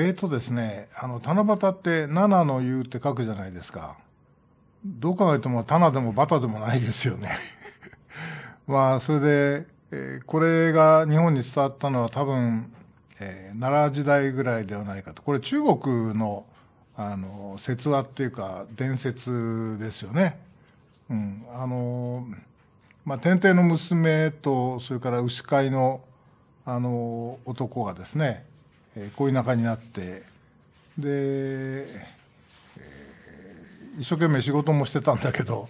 えっ、ー、とですね、あの、七夕って七の言うって書くじゃないですか。どう考えても七でもバタでもないですよね。まあ、それで、えー、これが日本に伝わったのは多分、えー、奈良時代ぐらいではないかと。これ中国の、あの、説話っていうか、伝説ですよね。うん。あの、まあ、天帝の娘と、それから牛飼いの、あの、男がですね、えー、こういう中になってで、えー、一生懸命仕事もしてたんだけど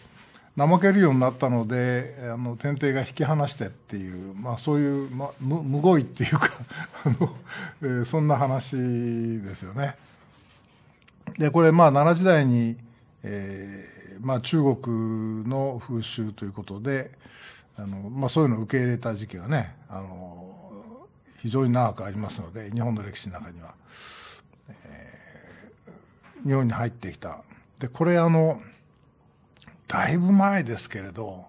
怠けるようになったのであの天帝が引き離してっていう、まあ、そういう、まあ、むむごいっていうか あの、えー、そんな話ですよね。でこれまあ奈良時代に、えーまあ、中国の風習ということであの、まあ、そういうのを受け入れた時期がねあの非常に長くありますので日本の歴史の中には、えー、日本に入ってきたでこれあのだいぶ前ですけれど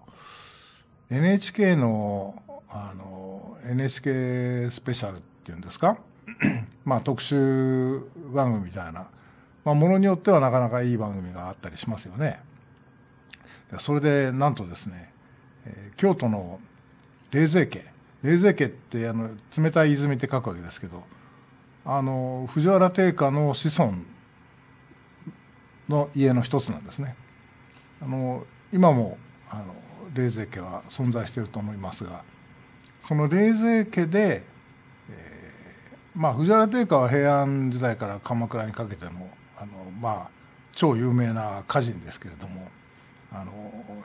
NHK のあの NHK スペシャルっていうんですか まあ特集番組みたいな、まあ、ものによってはなかなかいい番組があったりしますよね。それでなんとですね、えー、京都の冷泉家冷泉家ってあの冷たい泉って書くわけですけどあの藤原定家の子孫の家の一つなんですね。あの今もあの冷泉家は存在していると思いますがその冷泉家で、えー、まあ、藤原定家は平安時代から鎌倉にかけてのあの、まあ、超有名な歌人ですけれどもあの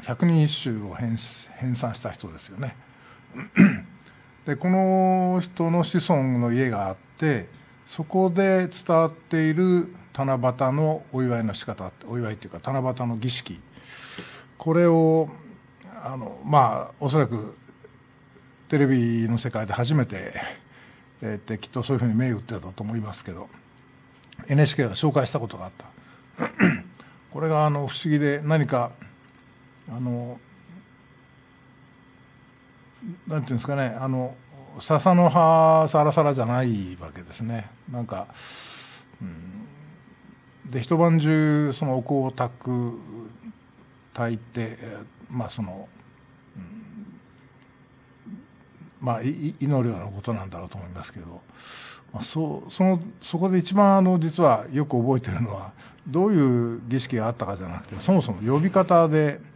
百人一首を編纂した人ですよね。でこの人の子孫の家があってそこで伝わっている七夕のお祝いの仕方お祝いというか七夕の儀式これをあのまあおそらくテレビの世界で初めて、えー、ってきっとそういうふうに銘打ってたと思いますけど NHK が紹介したことがあったこれがあの不思議で何かあのなんていうんですかねあの笹の葉さらさらじゃないわけですねなんか、うん、で一晩中そのお香を炊く炊いてまあその、うん、まあ祈るようなことなんだろうと思いますけど、まあ、そうそのそこで一番あの実はよく覚えてるのはどういう儀式があったかじゃなくてそもそも呼び方で。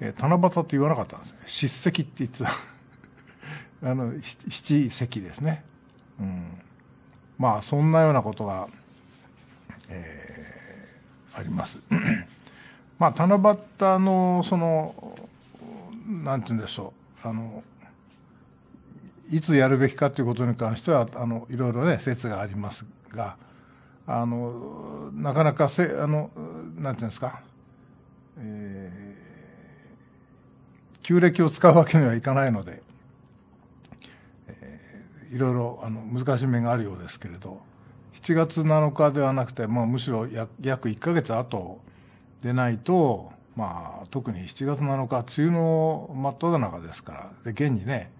えー、七夕って言わなかったんですね。叱責って言ってた。あの、七席ですね。うん。まあ、そんなようなことが、えー、あります。まあ、七夕の、その、なんて言うんでしょう。あの、いつやるべきかということに関しては、あの、いろいろね、説がありますが、あの、なかなかせ、あの、なんていうんですか、えー旧暦を使うわけにはいかないので、えー、いろいろあの難しい面があるようですけれど7月7日ではなくて、まあ、むしろ約1か月後でないと、まあ、特に7月7日梅雨の真っ只中ですからで現にね、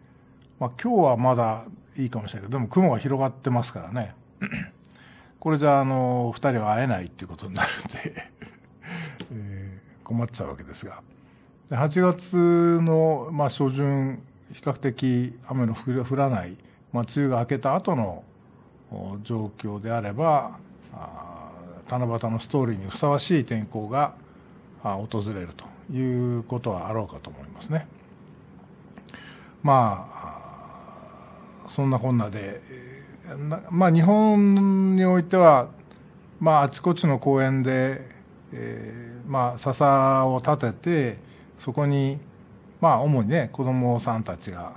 まあ、今日はまだいいかもしれないけどでも雲が広がってますからね これじゃあの2人は会えないっていうことになるんで えー、困っちゃうわけですが。8月の、まあ、初旬、比較的雨の降らない、まあ、梅雨が明けた後の状況であれば、あ七夕のストーリーにふさわしい天候が訪れるということはあろうかと思いますね。まあ、そんなこんなで、まあ、日本においては、まあ、あちこちの公園で、えー、まあ、笹を立てて、そこに、まあ、主にね、子供さんたちが、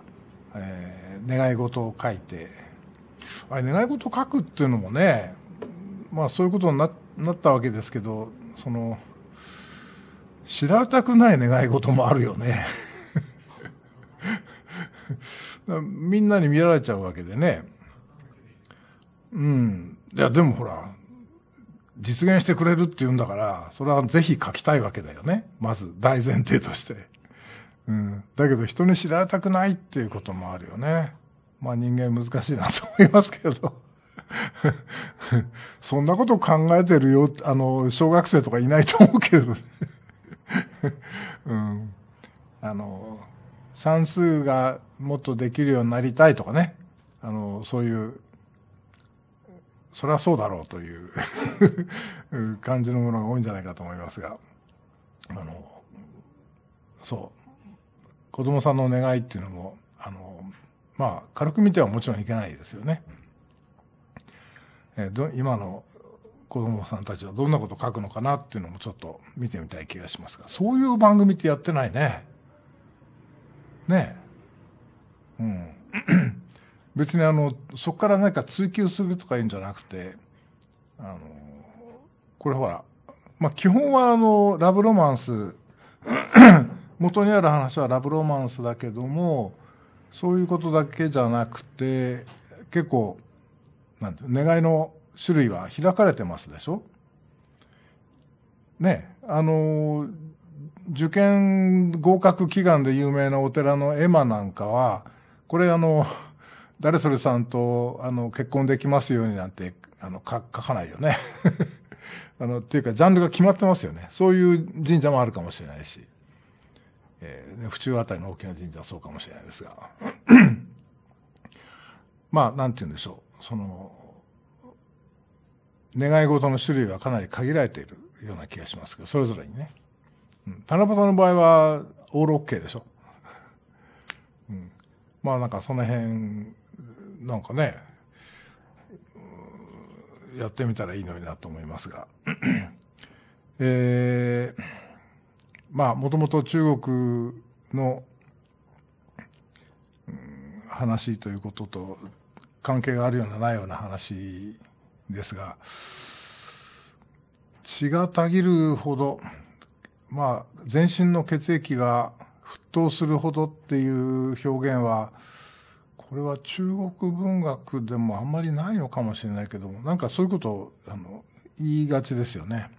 えー、願い事を書いて、あれ、願い事を書くっていうのもね、まあ、そういうことにななったわけですけど、その、知られたくない願い事もあるよね。みんなに見られちゃうわけでね。うん。いや、でもほら、実現してくれるって言うんだから、それはぜひ書きたいわけだよね。まず、大前提として。うん。だけど、人に知られたくないっていうこともあるよね。まあ人間難しいなと思いますけど そんなこと考えてるよ、あの、小学生とかいないと思うけど、ねうん。あの、算数がもっとできるようになりたいとかね。あの、そういうそれはそうだろうという 感じのものが多いんじゃないかと思いますが、あの、そう、子供さんの願いっていうのも、あの、まあ、軽く見てはもちろんいけないですよね。えど今の子供さんたちはどんなこと書くのかなっていうのもちょっと見てみたい気がしますが、そういう番組ってやってないね。ねえ。うん。別にあの、そこから何か追求するとかいうんじゃなくて、あの、これほら、まあ、基本はあの、ラブロマンス 元にある話はラブロマンスだけども、そういうことだけじゃなくて、結構、なんて、願いの種類は開かれてますでしょね、あの、受験合格祈願で有名なお寺の絵馬なんかは、これあの、誰それさんと、あの、結婚できますようになんて、あの、書かないよね あの、っていうか、ジャンルが決まってますよね。そういう神社もあるかもしれないし、えー、府中あたりの大きな神社はそうかもしれないですが。まあ、なんて言うんでしょう。その、願い事の種類はかなり限られているような気がしますけど、それぞれにね。うん、七夕の場合は、オールオッケーでしょ。うん、まあなんかその辺なんかね、やってみたらいいのになと思いますが。えー、まあ、もともと中国の、うん、話ということと関係があるようなないような話ですが、血がたぎるほど、まあ、全身の血液が沸騰するほどっていう表現は、これは中国文学でもあんまりないのかもしれないけどもなんかそういうことをあの言いがちですよね。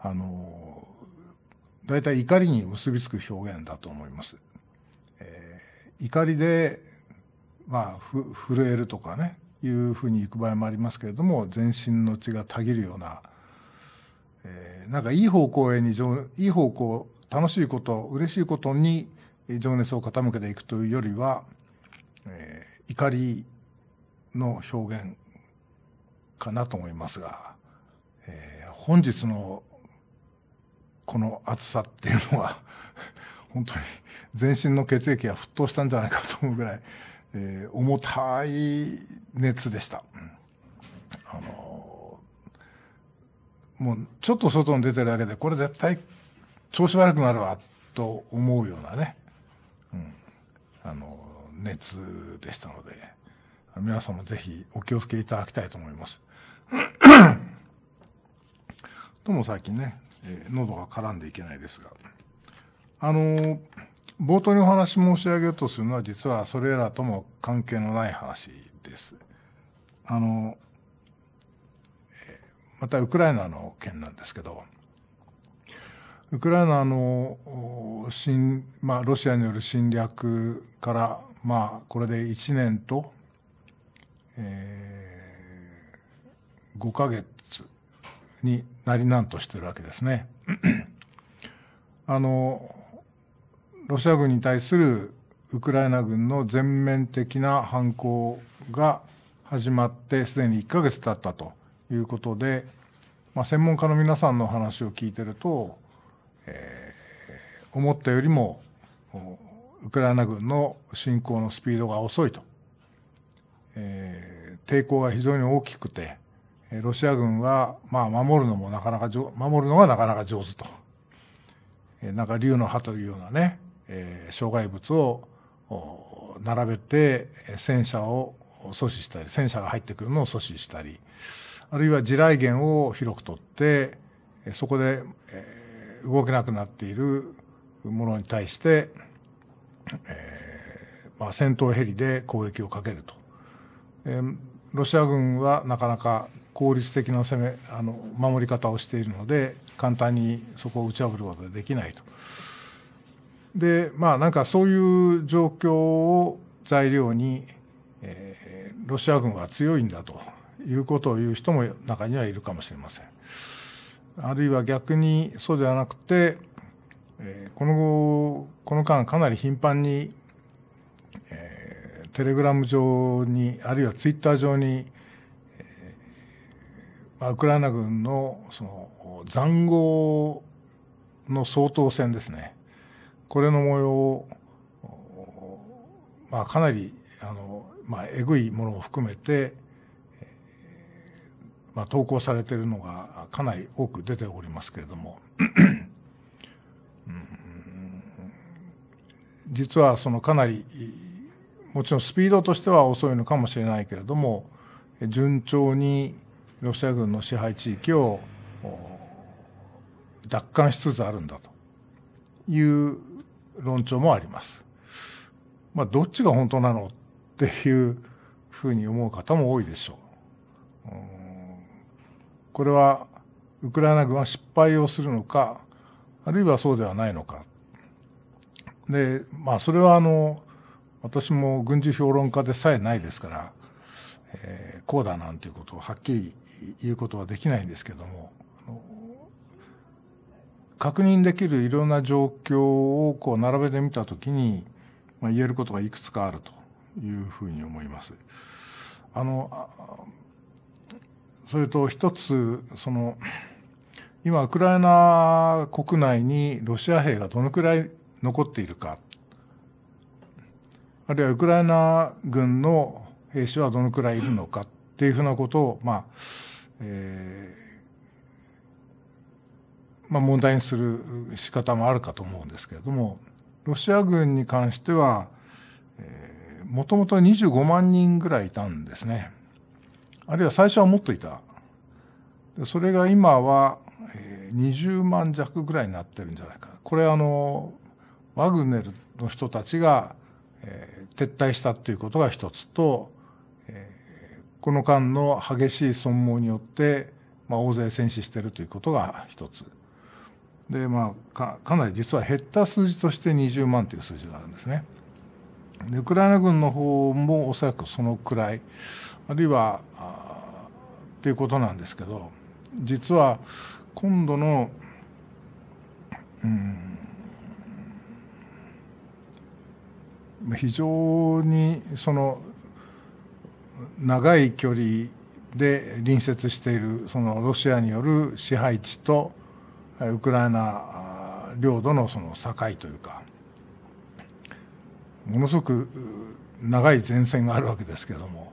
あの大体怒りに結びつく表現だと思います。えー、怒りで、まあ、震えるとかねいうふうにいく場合もありますけれども全身の血がたぎるような、えー、なんかいい方向へにいい方向楽しいこと嬉しいことに情熱を傾けていくというよりはえー、怒りの表現かなと思いますが、えー、本日のこの暑さっていうのは 本当に全身の血液が沸騰したんじゃないかと思うぐらい、えー、重たい熱でした。あのー、もうちょっと外に出てるだけでこれ絶対調子悪くなるわと思うようなね、うん、あのー熱でしたので、皆さんもぜひお気をつけいただきたいと思います。どうも最近ね、えー、喉が絡んでいけないですが。あのー、冒頭にお話申し上げるとするのは実はそれらとも関係のない話です。あのー、えー、またウクライナの件なんですけど、ウクライナの侵、まあ、ロシアによる侵略からまあ、これで1年と、えー、5ヶ月になりなんとしてるわけですね。あの、ロシア軍に対するウクライナ軍の全面的な反抗が始まってすでに1ヶ月経ったということで、まあ、専門家の皆さんの話を聞いてると、えー、思ったよりもウクライナ軍の侵攻のスピードが遅いと、えー、抵抗が非常に大きくて、ロシア軍は、まあ、守るのもなかなか上、守るのがなかなか上手と。えー、なんか竜の歯というようなね、えー、障害物を並べて戦車を阻止したり、戦車が入ってくるのを阻止したり、あるいは地雷原を広く取って、そこで動けなくなっているものに対して、えー、まあ、戦闘ヘリで攻撃をかけると、えー、ロシア軍はなかなか効率的な攻めあの守り方をしているので簡単にそこを打ち破ることはできないと。でまあなんかそういう状況を材料に、えー、ロシア軍は強いんだということを言う人も中にはいるかもしれません。あるいは逆にそうではなくてえー、この後、この間かなり頻繁に、えー、テレグラム上に、あるいはツイッター上に、えーまウクライナ軍のその塹壕の総統戦ですね。これの模様を、まあ、かなり、あの、まあ、えぐいものを含めて、まあ、投稿されているのがかなり多く出ておりますけれども実はそのかなりもちろんスピードとしては遅いのかもしれないけれども順調にロシア軍の支配地域を奪還しつつあるんだという論調もあります。まあ、どっちが本当なのっていうふうに思う方も多いでしょう。これはウクライナ軍は失敗をするのかあるいはそうではないのかで、まあ、それはあの、私も軍事評論家でさえないですから、えー、こうだなんていうことをはっきり言うことはできないんですけども、確認できるいろんな状況をこう並べてみたときに、まあ、言えることがいくつかあるというふうに思います。あの、それと一つ、その、今、ウクライナ国内にロシア兵がどのくらい残っているかあるいはウクライナ軍の兵士はどのくらいいるのかっていうふうなことを、まあえーまあ、問題にする仕方もあるかと思うんですけれどもロシア軍に関してはもともと25万人ぐらいいたんですねあるいは最初はもっといたそれが今は20万弱ぐらいになってるんじゃないかこれあのワグネルの人たちが、えー、撤退したということが一つと、えー、この間の激しい損耗によって、まあ、大勢戦死しているということが一つ。で、まあか、かなり実は減った数字として20万という数字があるんですね。で、ウクライナ軍の方もおそらくそのくらい、あるいは、っていうことなんですけど、実は今度の、うん、非常にその長い距離で隣接しているそのロシアによる支配地とウクライナ領土のその境というかものすごく長い前線があるわけですけども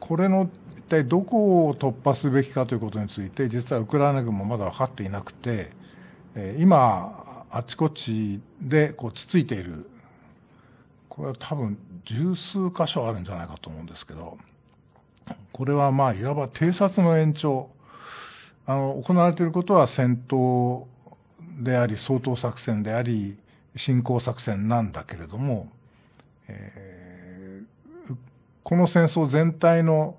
これの一体どこを突破すべきかということについて実はウクライナ軍もまだ分かっていなくて今あちこちでこうつついているこれは多分十数箇所あるんじゃないかと思うんですけど、これはまあいわば偵察の延長。あの、行われていることは戦闘であり、掃討作戦であり、侵攻作戦なんだけれども、えー、この戦争全体の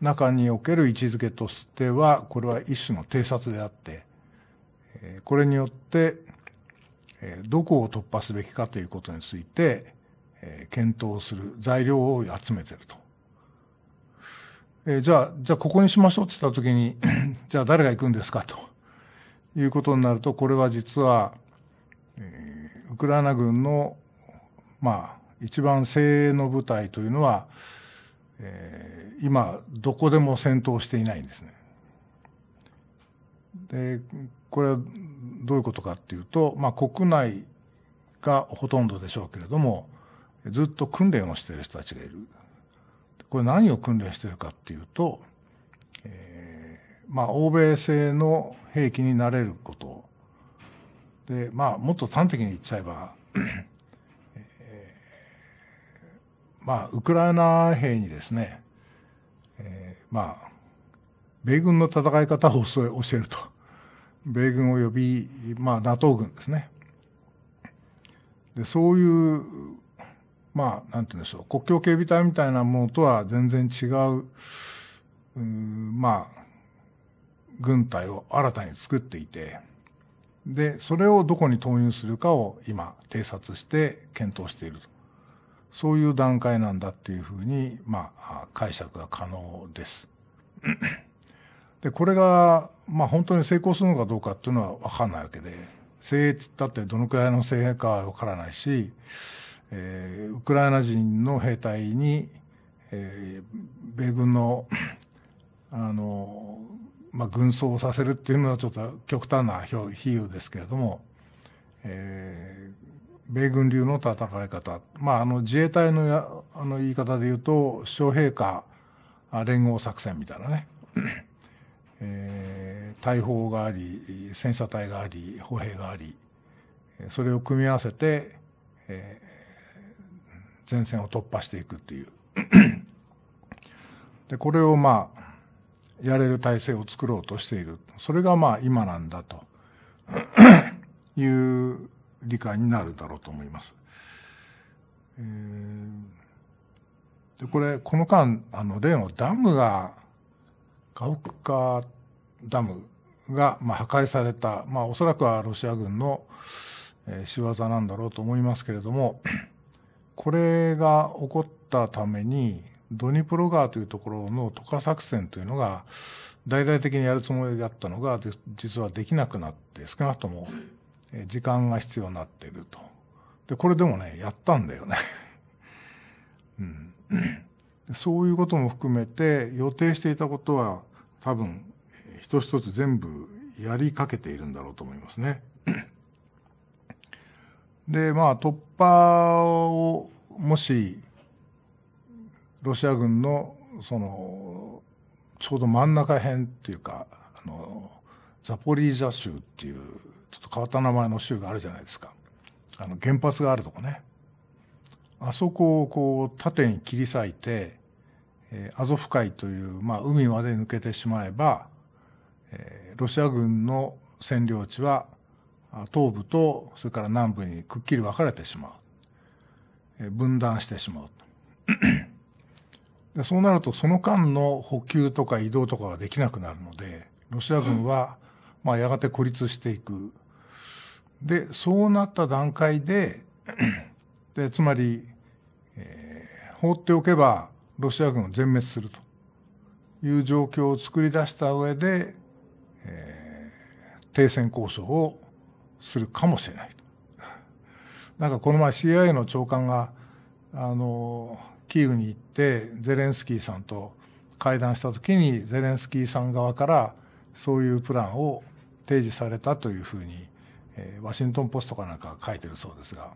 中における位置づけとしては、これは一種の偵察であって、これによって、どこを突破すべきかということについて、えー、検討する材料を集めてると。えー、じゃあ、じゃあここにしましょうって言った時に じゃあ誰が行くんですかということになると、これは実は、えー、ウクライナ軍の、まあ、一番精鋭の部隊というのは、えー、今、どこでも戦闘していないんですね。で、これはどういうことかっていうと、まあ、国内がほとんどでしょうけれども、ずっと訓練をしている人たちがいる。これ何を訓練しているかっていうと、えー、まあ、欧米製の兵器になれること。で、まあ、もっと端的に言っちゃえば、えまあ、ウクライナ兵にですね、えー、まあ、米軍の戦い方を教えると。米軍及び、まあ、NATO 軍ですね。で、そういうまあ、なんて言うんでしょう、国境警備隊みたいなものとは全然違う、うまあ、軍隊を新たに作っていて、で、それをどこに投入するかを今、偵察して検討していると。そういう段階なんだっていうふうに、まあ、解釈が可能です。で、これが、まあ本当に成功するのかどうかっていうのはわかんないわけで、精鋭って言ったってどのくらいの精鋭かわからないし、えー、ウクライナ人の兵隊に、えー、米軍のあの、まあ、軍装をさせるっていうのはちょっと極端な比喩ですけれども、えー、米軍流の戦い方、まあ、あの自衛隊のやあの言い方で言うと将兵下連合作戦みたいなね。えー、大砲があり戦車隊があり歩兵がありそれを組み合わせて、え前線を突破していくっていう でこれをまあやれる体制を作ろうとしているそれがまあ今なんだと いう理解になるだろうと思います。でこれこの間あの例のダムがカホクカダムが、まあ、破壊された、まあ、おそらくはロシア軍の、え仕業なんだろうと思いますけれどもこれが起こったために、ドニプロ川というところの渡河作戦というのが、大々的にやるつもりであったのが、実はできなくなって、少なくとも時間が必要になっていると。で、これでもね、やったんだよね うん。そういうことも含めて、予定していたことは、多分、一つ一つ全部やりかけているんだろうと思いますね。で、まあ、突破を、もし、ロシア軍の、その、ちょうど真ん中辺っていうか、あの、ザポリージャ州っていう、ちょっと変わった名前の州があるじゃないですか。あの、原発があるとこね。あそこをこう、縦に切り裂いて、えー、アゾフ海という、まあ、海まで抜けてしまえば、えー、ロシア軍の占領地は東部とそれから南部にくっきり分かれてしまう分断してしまうでそうなるとその間の補給とか移動とかができなくなるのでロシア軍は、まあ、やがて孤立していくでそうなった段階ででつまり、えー、放っておけばロシア軍を全滅するという状況を作り出した上で、えー、停戦交渉をするかもしれないなんかこの前 CIA の長官が、あの、キーウに行ってゼレンスキーさんと会談した時にゼレンスキーさん側からそういうプランを提示されたというふうに、えー、ワシントン・ポストかなんか書いてるそうですが、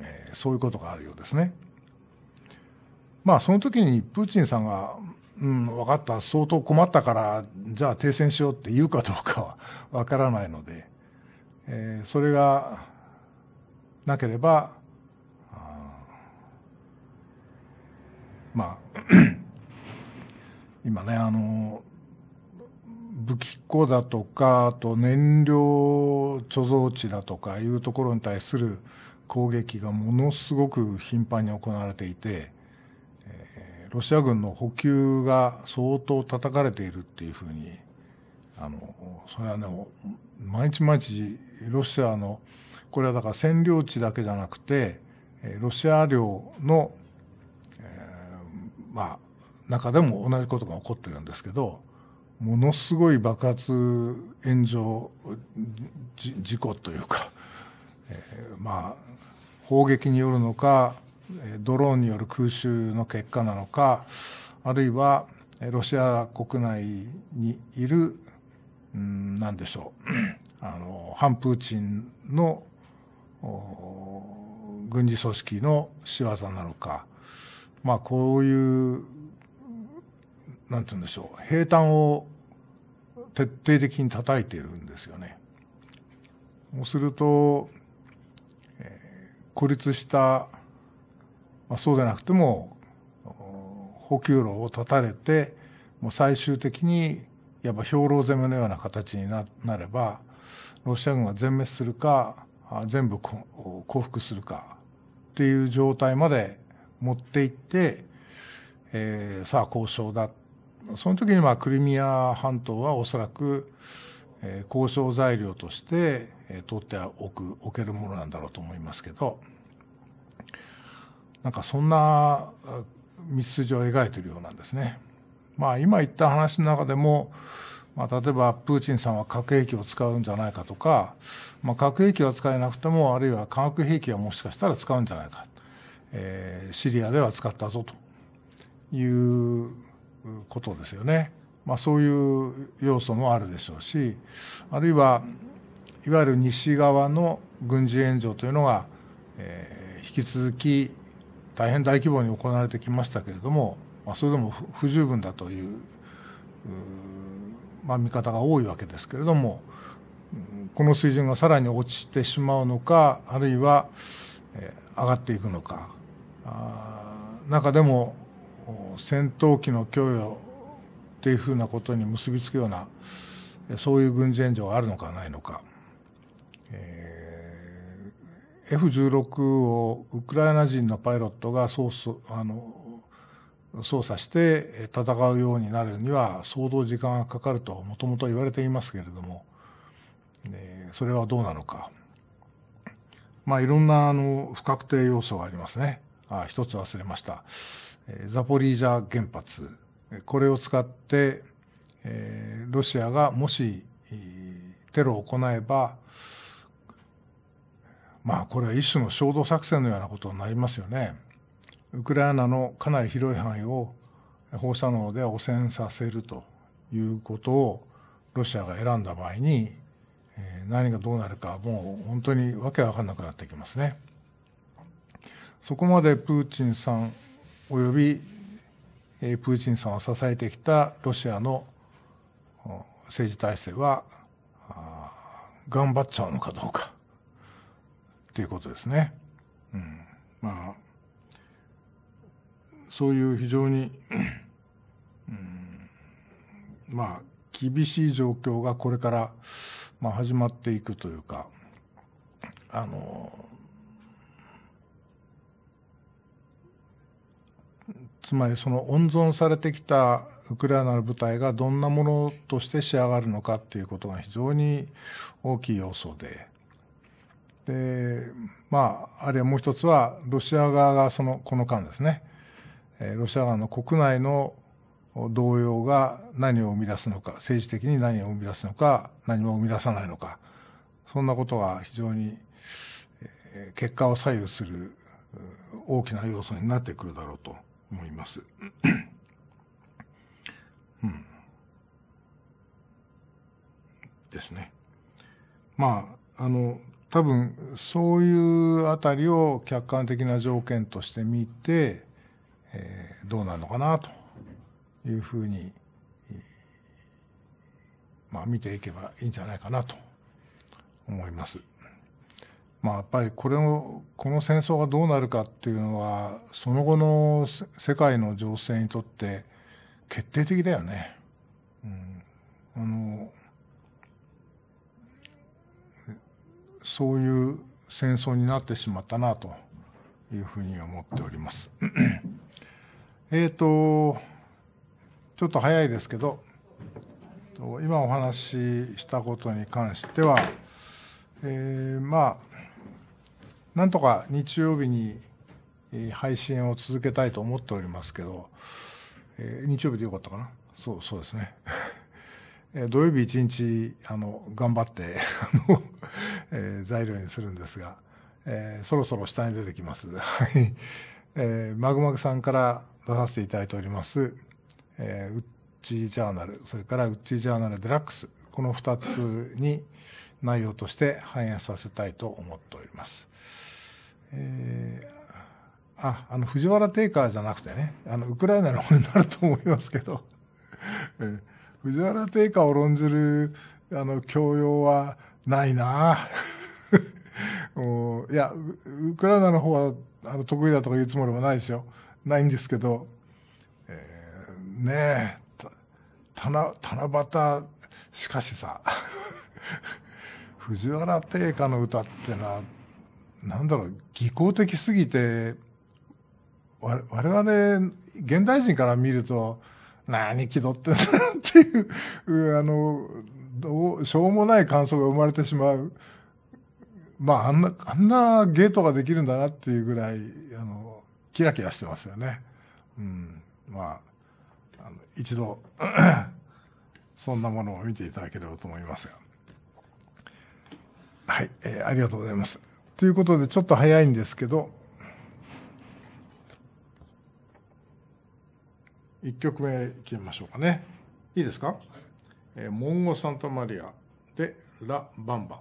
えー、そういうことがあるようですね。まあその時にプーチンさんが、うん、分かった、相当困ったから、じゃあ停戦しようって言うかどうかは分からないので、えー、それがなければまあ 今ねあの武器庫だとかあと燃料貯蔵地だとかいうところに対する攻撃がものすごく頻繁に行われていて、えー、ロシア軍の補給が相当叩かれているっていうふうにあのそれはね毎日毎日ロシアのこれはだから占領地だけじゃなくてロシア領の、えー、まあ中でも同じことが起こってるんですけどものすごい爆発炎上事故というか、えー、まあ砲撃によるのかドローンによる空襲の結果なのかあるいはロシア国内にいるうん、なんでしょう。あの、反プーチンの、軍事組織の仕業なのか、まあこういう、なんて言うんでしょう、平坦を徹底的に叩いているんですよね。そうすると、えー、孤立した、まあ、そうでなくても、補給路を断たれて、もう最終的にやっぱ兵糧攻めのような形になればロシア軍は全滅するか全部降伏するかっていう状態まで持っていって、えー、さあ交渉だその時にまあクリミア半島はおそらく、えー、交渉材料として、えー、取っておくおけるものなんだろうと思いますけどなんかそんな道筋を描いているようなんですね。まあ、今言った話の中でも、まあ、例えばプーチンさんは核兵器を使うんじゃないかとか、まあ、核兵器は使えなくてもあるいは化学兵器はもしかしたら使うんじゃないか、えー、シリアでは使ったぞということですよね。まあ、そういう要素もあるでしょうしあるいはいわゆる西側の軍事援助というのが、えー、引き続き大変大規模に行われてきましたけれどもそれでも不十分だというまあ、見方が多いわけですけれどもこの水準がさらに落ちてしまうのかあるいは、えー、上がっていくのか中でも戦闘機の供与っていうふうなことに結びつくようなそういう軍事援助があるのかないのか、えー、F16 をウクライナ人のパイロットが操作あの操作して戦うようになるには相当時間がかかるともともと言われていますけれども、えそれはどうなのか。まあ、いろんなあの不確定要素がありますね。あ一つ忘れました。ザポリージャ原発。これを使って、えロシアがもしテロを行えば、まあ、これは一種の衝動作戦のようなことになりますよね。ウクライナのかなり広い範囲を放射能で汚染させるということをロシアが選んだ場合に何がどうなるかもう本当にわけわかんなくなってきますね。そこまでプーチンさんおよびプーチンさんを支えてきたロシアの政治体制は頑張っちゃうのかどうかっていうことですね。うん、まあそういう非常に、うん、まあ、厳しい状況がこれから、まあ、始まっていくというか、あの、つまりその温存されてきたウクライナの部隊がどんなものとして仕上がるのかっていうことが非常に大きい要素で、で、まあ、あるいはもう一つは、ロシア側がその、この間ですね、ロシア側の国内の動揺が何を生み出すのか、政治的に何を生み出すのか、何も生み出さないのか、そんなことが非常に結果を左右する大きな要素になってくるだろうと思います。うん、ですね。まあ、あの、多分そういうあたりを客観的な条件として見て、えー、どうなるのかなというふうに、まあ、見ていけばいいんじゃないかなと思います。まあ、やっぱりこれをこの戦争がどうなるかっていうのはその後の世界の情勢にとって決定的だよね。うん、あのそういう戦争になってしまったなというふうに思っております。えっ、ー、と、ちょっと早いですけど、今お話ししたことに関しては、えー、まあ、なんとか日曜日に配信を続けたいと思っておりますけど、えー、日曜日でよかったかなそう、そうですね。土曜日一日、あの、頑張って あの、えー、材料にするんですが、えー、そろそろ下に出てきます。はい。えー、マグマグさんから出させていただいております、えー、ウッチージャーナル、それからウッチージャーナルデラックス、この2つに内容として反映させたいと思っております。えー、あ、あの、藤原テイカーじゃなくてね、あの、ウクライナの方になると思いますけど、えー、藤原定家を論ずる、あの、教養はないな いや、ウクライナの方はあの得意だとか言うつもりもないですよないんですけど、えー、ねえ七夕しかしさ 藤原定家の歌ってのはなんだろう技巧的すぎて我々現代人から見ると何気取ってんだっていうあのどうしょうもない感想が生まれてしまう。まあ、あんな、あんなゲートができるんだなっていうぐらい、あの、キラキラしてますよね。うん。まあ、あの一度 そんなものを見ていただければと思いますが。はい、えー、ありがとうございます。ということで、ちょっと早いんですけど、1曲目いきましょうかね。いいですか、はい、えー、モンゴ・サンタマリアで、ラ・バンバ。